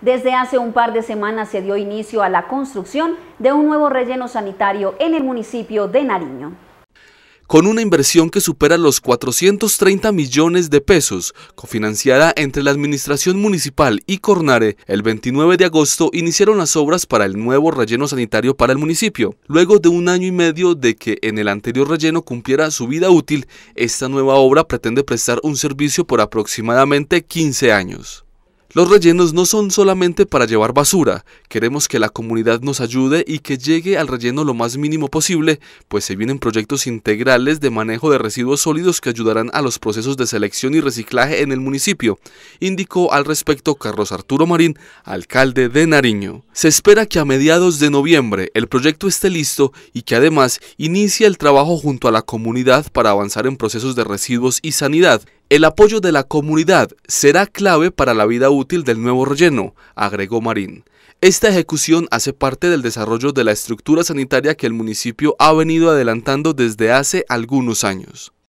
Desde hace un par de semanas se dio inicio a la construcción de un nuevo relleno sanitario en el municipio de Nariño. Con una inversión que supera los 430 millones de pesos, cofinanciada entre la Administración Municipal y Cornare, el 29 de agosto iniciaron las obras para el nuevo relleno sanitario para el municipio. Luego de un año y medio de que en el anterior relleno cumpliera su vida útil, esta nueva obra pretende prestar un servicio por aproximadamente 15 años. Los rellenos no son solamente para llevar basura, queremos que la comunidad nos ayude y que llegue al relleno lo más mínimo posible, pues se vienen proyectos integrales de manejo de residuos sólidos que ayudarán a los procesos de selección y reciclaje en el municipio, indicó al respecto Carlos Arturo Marín, alcalde de Nariño. Se espera que a mediados de noviembre el proyecto esté listo y que además inicie el trabajo junto a la comunidad para avanzar en procesos de residuos y sanidad, el apoyo de la comunidad será clave para la vida útil del nuevo relleno, agregó Marín. Esta ejecución hace parte del desarrollo de la estructura sanitaria que el municipio ha venido adelantando desde hace algunos años.